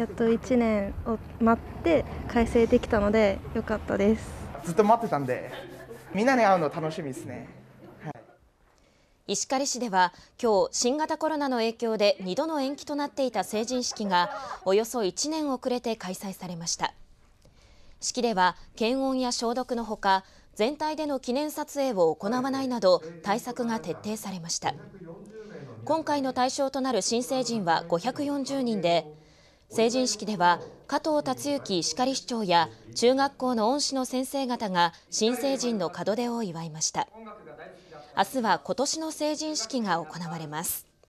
やっと1年を待って改正できたので良かったですずっと待ってたんでみんなに会うの楽しみですね、はい、石狩市では今日新型コロナの影響で2度の延期となっていた成人式がおよそ1年遅れて開催されました式では検温や消毒のほか全体での記念撮影を行わないなど対策が徹底されました今回の対象となる新成人は540人で成人式では加藤達之歯科医師長や中学校の恩師の先生方が新成人の門出を祝いました明日は今年の成人式が行われます